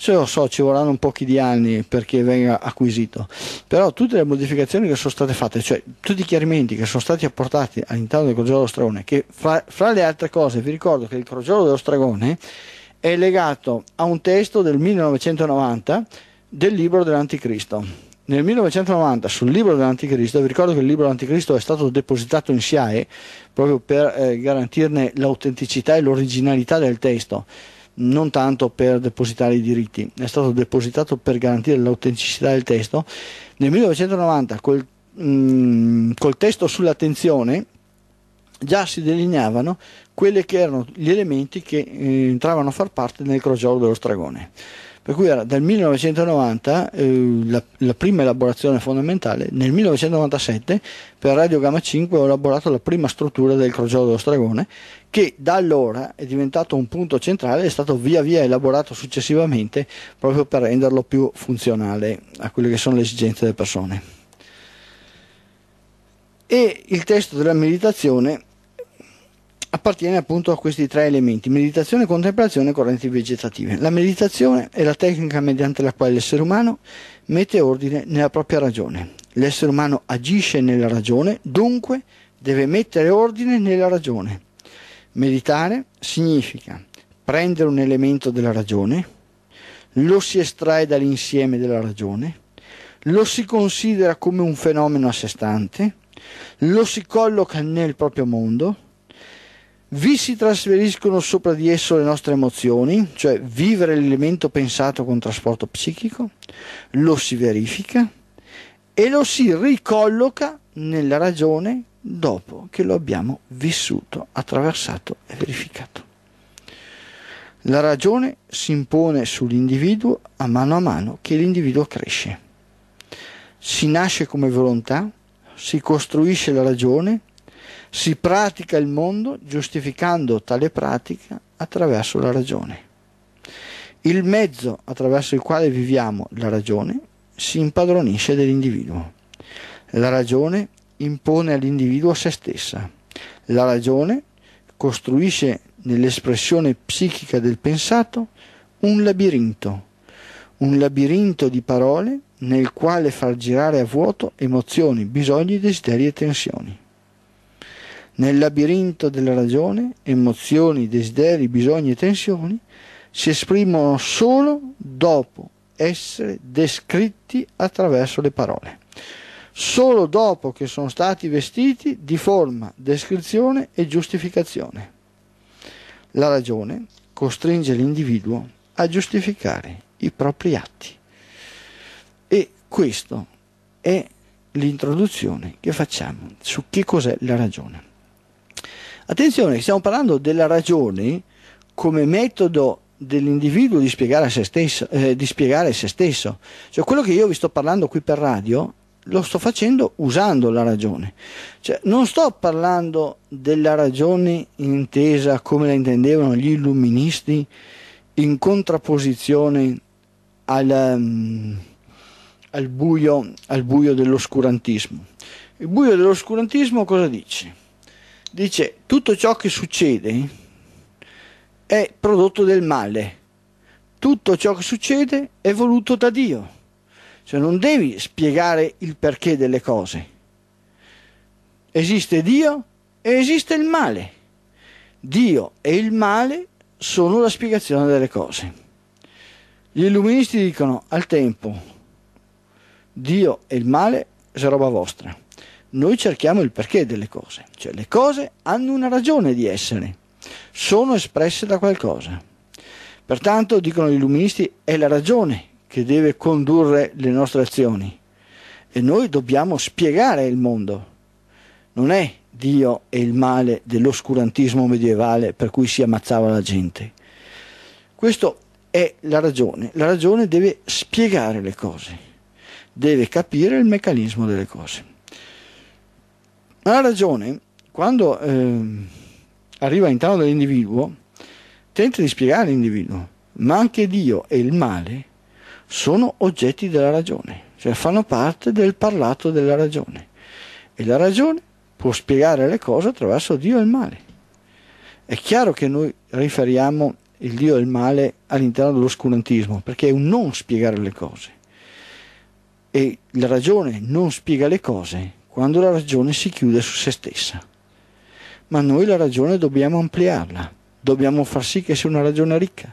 se lo so ci vorranno un pochi di anni perché venga acquisito però tutte le modificazioni che sono state fatte cioè tutti i chiarimenti che sono stati apportati all'interno del crogiolo dello stragone che fra, fra le altre cose vi ricordo che il crogiolo dello stragone è legato a un testo del 1990 del libro dell'anticristo nel 1990 sul libro dell'Anticristo, vi ricordo che il libro dell'Anticristo è stato depositato in SIAE proprio per eh, garantirne l'autenticità e l'originalità del testo non tanto per depositare i diritti, è stato depositato per garantire l'autenticità del testo. Nel 1990 col, mh, col testo sull'attenzione già si delineavano quelli che erano gli elementi che eh, entravano a far parte nel crogiolo dello stragone. Per cui era dal 1990 eh, la, la, prima elaborazione fondamentale, nel 1997 per Radio Gamma 5 ho elaborato la prima struttura del Crogiolo dello Stragone che da allora è diventato un punto centrale, è stato via via elaborato successivamente proprio per renderlo più funzionale a quelle che sono le esigenze delle persone. E il testo della meditazione appartiene appunto a questi tre elementi, meditazione, contemplazione e correnti vegetative. La meditazione è la tecnica mediante la quale l'essere umano mette ordine nella propria ragione. L'essere umano agisce nella ragione, dunque deve mettere ordine nella ragione. Meditare significa prendere un elemento della ragione, lo si estrae dall'insieme della ragione, lo si considera come un fenomeno a sé stante, lo si colloca nel proprio mondo, vi si trasferiscono sopra di esso le nostre emozioni, cioè vivere l'elemento pensato con trasporto psichico, lo si verifica e lo si ricolloca nella ragione dopo che lo abbiamo vissuto, attraversato e verificato. La ragione si impone sull'individuo a mano a mano che l'individuo cresce. Si nasce come volontà, si costruisce la ragione, si pratica il mondo giustificando tale pratica attraverso la ragione. Il mezzo attraverso il quale viviamo la ragione si impadronisce dell'individuo. La ragione impone all'individuo se stessa. La ragione costruisce nell'espressione psichica del pensato un labirinto, un labirinto di parole nel quale far girare a vuoto emozioni, bisogni, desideri e tensioni nel labirinto della ragione, emozioni, desideri, bisogni e tensioni si esprimono solo dopo essere descritti attraverso le parole, solo dopo che sono stati vestiti di forma, descrizione e giustificazione. La ragione costringe l'individuo a giustificare i propri atti. E questo è l'introduzione che facciamo su che cos'è la ragione. Attenzione, stiamo parlando della ragione come metodo dell'individuo di spiegare, se stesso, eh, di spiegare se stesso. Cioè quello che io vi sto parlando qui per radio lo sto facendo usando la ragione. Cioè, non sto parlando della ragione intesa come la intendevano gli illuministi in contrapposizione al, um, al, buio, al buio dell'oscurantismo. Il buio dell'oscurantismo cosa dice? Dice, tutto ciò che succede è prodotto del male, tutto ciò che succede è voluto da Dio. Cioè non devi spiegare il perché delle cose. Esiste Dio e esiste il male. Dio e il male sono la spiegazione delle cose. Gli illuministi dicono al tempo Dio e il male è roba vostra noi cerchiamo il perché delle cose, cioè le cose hanno una ragione di essere, sono espresse da qualcosa. Pertanto, dicono gli illuministi, è la ragione che deve condurre le nostre azioni e noi dobbiamo spiegare il mondo. Non è Dio e il male dell'oscurantismo medievale per cui si ammazzava la gente. Questa è la ragione. La ragione deve spiegare le cose, deve capire il meccanismo delle cose la ragione, quando eh, arriva all'interno dell'individuo, tenta di spiegare all'individuo, ma anche Dio e il male sono oggetti della ragione, cioè fanno parte del parlato della ragione. E la ragione può spiegare le cose attraverso Dio e il male. È chiaro che noi riferiamo il Dio e il male all'interno dell'oscurantismo, perché è un non spiegare le cose. E la ragione non spiega le cose, quando la ragione si chiude su se stessa. Ma noi la ragione dobbiamo ampliarla, dobbiamo far sì che sia una ragione ricca,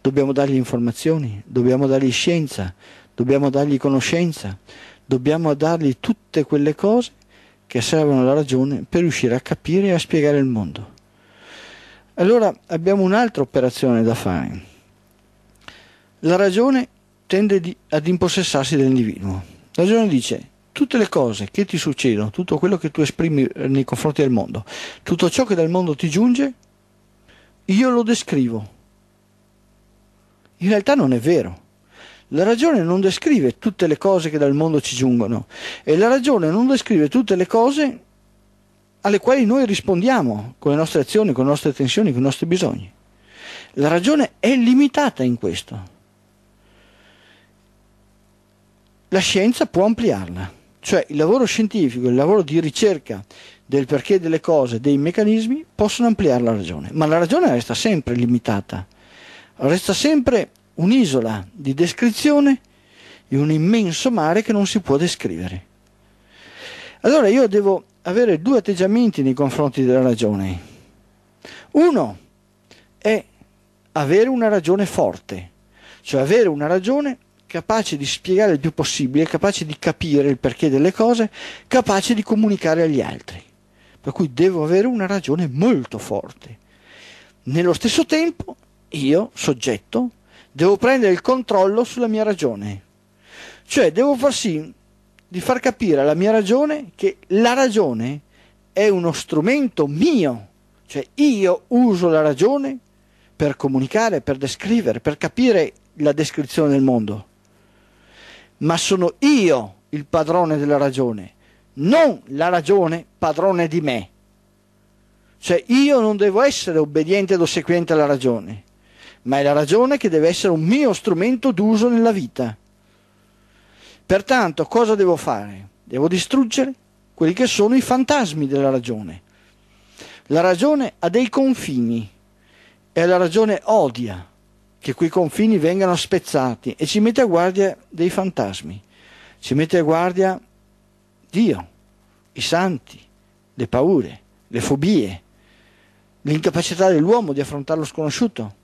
dobbiamo dargli informazioni, dobbiamo dargli scienza, dobbiamo dargli conoscenza, dobbiamo dargli tutte quelle cose che servono alla ragione per riuscire a capire e a spiegare il mondo. Allora abbiamo un'altra operazione da fare. La ragione tende ad impossessarsi dell'individuo. La ragione dice tutte le cose che ti succedono, tutto quello che tu esprimi eh, nei confronti del mondo, tutto ciò che dal mondo ti giunge, io lo descrivo. In realtà non è vero. La ragione non descrive tutte le cose che dal mondo ci giungono e la ragione non descrive tutte le cose alle quali noi rispondiamo con le nostre azioni, con le nostre tensioni, con i nostri bisogni. La ragione è limitata in questo. La scienza può ampliarla. Cioè il lavoro scientifico, il lavoro di ricerca del perché delle cose, dei meccanismi, possono ampliare la ragione, ma la ragione resta sempre limitata, resta sempre un'isola di descrizione di un immenso mare che non si può descrivere. Allora io devo avere due atteggiamenti nei confronti della ragione. Uno è avere una ragione forte, cioè avere una ragione capace di spiegare il più possibile, capace di capire il perché delle cose, capace di comunicare agli altri. Per cui devo avere una ragione molto forte. Nello stesso tempo, io, soggetto, devo prendere il controllo sulla mia ragione. Cioè, devo far sì di far capire alla mia ragione che la ragione è uno strumento mio, cioè io uso la ragione per comunicare, per descrivere, per capire la descrizione del mondo ma sono io il padrone della ragione, non la ragione padrone di me. Cioè io non devo essere obbediente ed ossequiente alla ragione, ma è la ragione che deve essere un mio strumento d'uso nella vita. Pertanto cosa devo fare? Devo distruggere quelli che sono i fantasmi della ragione. La ragione ha dei confini e la ragione odia che quei confini vengano spezzati e ci mette a guardia dei fantasmi, ci mette a guardia Dio, i santi, le paure, le fobie, l'incapacità dell'uomo di affrontare lo sconosciuto,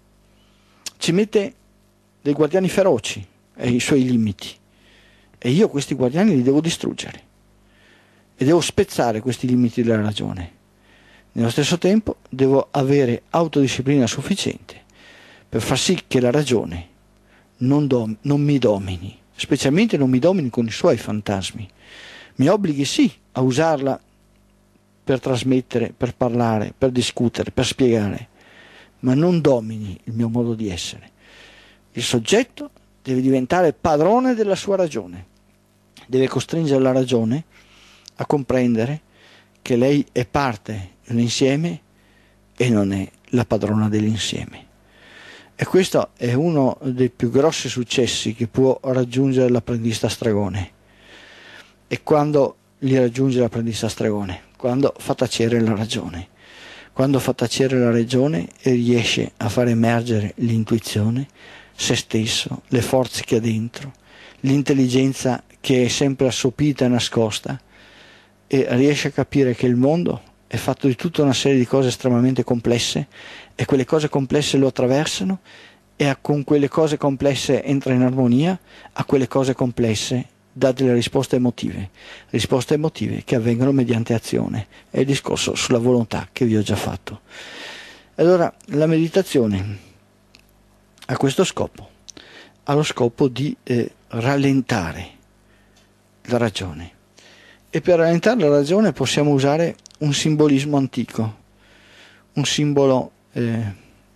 ci mette dei guardiani feroci e i suoi limiti e io questi guardiani li devo distruggere e devo spezzare questi limiti della ragione. Nello stesso tempo devo avere autodisciplina sufficiente per far sì che la ragione non, dom- non mi domini, specialmente non mi domini con i suoi fantasmi. Mi obblighi sì a usarla per trasmettere, per parlare, per discutere, per spiegare, ma non domini il mio modo di essere. Il soggetto deve diventare padrone della sua ragione, deve costringere la ragione a comprendere che lei è parte di un insieme e non è la padrona dell'insieme. E questo è uno dei più grossi successi che può raggiungere l'apprendista stregone. E quando li raggiunge l'apprendista stregone? Quando fa tacere la ragione. Quando fa tacere la ragione e riesce a far emergere l'intuizione, se stesso, le forze che ha dentro, l'intelligenza che è sempre assopita e nascosta, e riesce a capire che il mondo è fatto di tutta una serie di cose estremamente complesse e quelle cose complesse lo attraversano e con quelle cose complesse entra in armonia, a quelle cose complesse dà delle risposte emotive, risposte emotive che avvengono mediante azione. È il discorso sulla volontà che vi ho già fatto. Allora, la meditazione ha questo scopo, ha lo scopo di eh, rallentare la ragione. E per rallentare la ragione possiamo usare un simbolismo antico, un simbolo eh,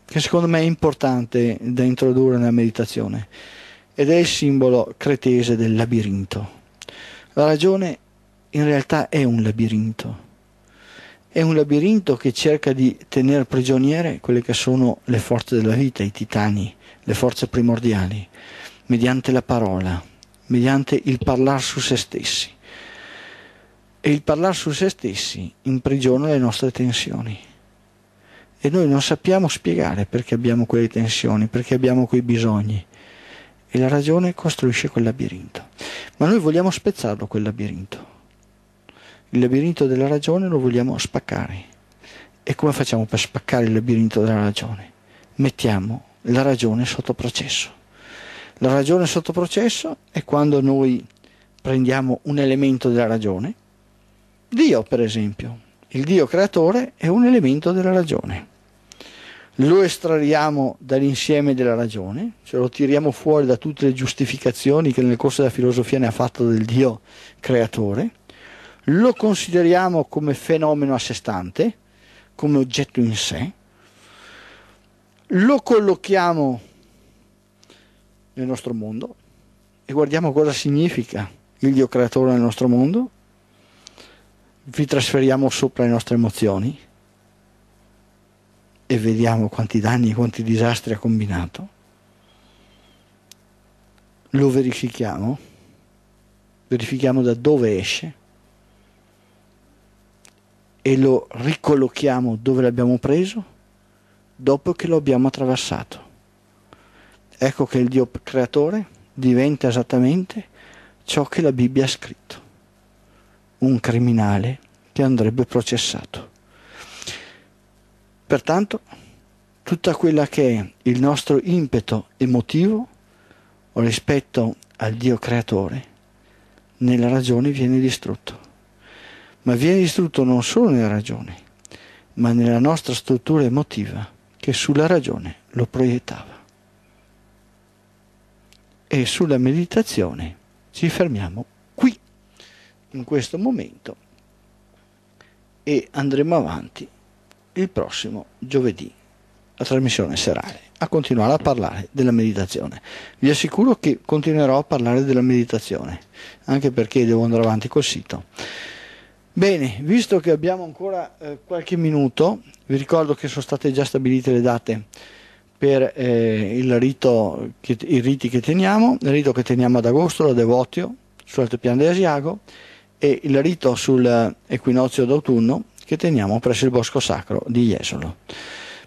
che secondo me è importante da introdurre nella meditazione ed è il simbolo cretese del labirinto. La ragione in realtà è un labirinto, è un labirinto che cerca di tenere prigioniere quelle che sono le forze della vita, i titani, le forze primordiali, mediante la parola, mediante il parlare su se stessi. E il parlare su se stessi imprigiona le nostre tensioni e noi non sappiamo spiegare perché abbiamo quelle tensioni, perché abbiamo quei bisogni. E la ragione costruisce quel labirinto. Ma noi vogliamo spezzarlo quel labirinto. Il labirinto della ragione lo vogliamo spaccare. E come facciamo per spaccare il labirinto della ragione? Mettiamo la ragione sotto processo. La ragione sotto processo è quando noi prendiamo un elemento della ragione, Dio per esempio, il Dio creatore è un elemento della ragione. Lo estraiamo dall'insieme della ragione, cioè lo tiriamo fuori da tutte le giustificazioni che nel corso della filosofia ne ha fatto del Dio creatore, lo consideriamo come fenomeno a sé stante, come oggetto in sé, lo collochiamo nel nostro mondo e guardiamo cosa significa il Dio creatore nel nostro mondo vi trasferiamo sopra le nostre emozioni e vediamo quanti danni e quanti disastri ha combinato. Lo verifichiamo, verifichiamo da dove esce e lo ricollochiamo dove l'abbiamo preso dopo che lo abbiamo attraversato. Ecco che il Dio creatore diventa esattamente ciò che la Bibbia ha scritto un criminale che andrebbe processato. Pertanto, tutta quella che è il nostro impeto emotivo rispetto al Dio creatore, nella ragione viene distrutto. Ma viene distrutto non solo nella ragione, ma nella nostra struttura emotiva che sulla ragione lo proiettava. E sulla meditazione ci fermiamo in questo momento e andremo avanti il prossimo giovedì la trasmissione serale a continuare a parlare della meditazione. Vi assicuro che continuerò a parlare della meditazione, anche perché devo andare avanti col sito. Bene, visto che abbiamo ancora eh, qualche minuto, vi ricordo che sono state già stabilite le date per eh, il rito che, i riti che teniamo, il rito che teniamo ad agosto, la Devotio, sull'altopiano di Asiago, e il rito sull'equinozio d'autunno che teniamo presso il Bosco Sacro di Jesolo.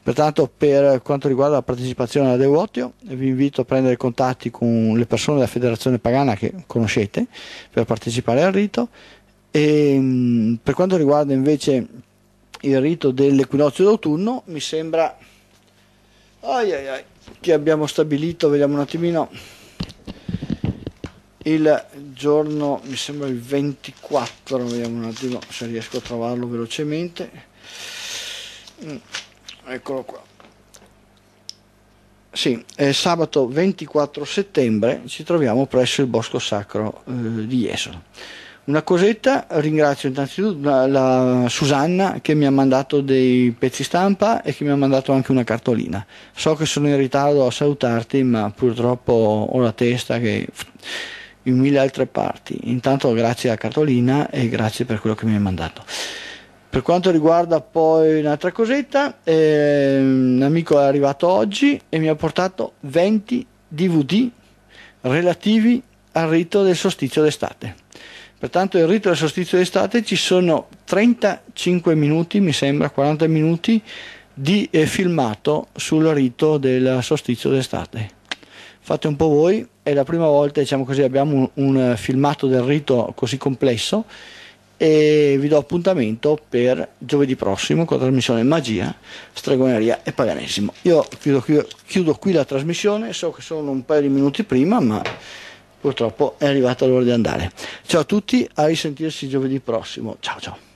Pertanto per quanto riguarda la partecipazione alla Devotio vi invito a prendere contatti con le persone della federazione pagana che conoscete per partecipare al rito e mm, per quanto riguarda invece il rito dell'equinozio d'autunno mi sembra ai ai ai, che abbiamo stabilito, vediamo un attimino il giorno mi sembra il 24 vediamo un attimo se riesco a trovarlo velocemente mm, eccolo qua sì, è sabato 24 settembre ci troviamo presso il Bosco Sacro eh, di Jesolo. Una cosetta, ringrazio innanzitutto la, la Susanna che mi ha mandato dei pezzi stampa e che mi ha mandato anche una cartolina. So che sono in ritardo a salutarti, ma purtroppo ho la testa che in mille altre parti. Intanto grazie a Cartolina e grazie per quello che mi hai mandato. Per quanto riguarda poi un'altra cosetta, eh, un amico è arrivato oggi e mi ha portato 20 DVD relativi al rito del sostizio d'estate. Pertanto il rito del sostizio d'estate ci sono 35 minuti, mi sembra 40 minuti, di eh, filmato sul rito del sostizio d'estate fate un po' voi, è la prima volta diciamo così, abbiamo un, un eh, filmato del rito così complesso e vi do appuntamento per giovedì prossimo con la trasmissione Magia, Stregoneria e Paganesimo. Io chiudo qui, chiudo qui la trasmissione, so che sono un paio di minuti prima, ma purtroppo è arrivata l'ora di andare. Ciao a tutti, a risentirsi giovedì prossimo. Ciao ciao.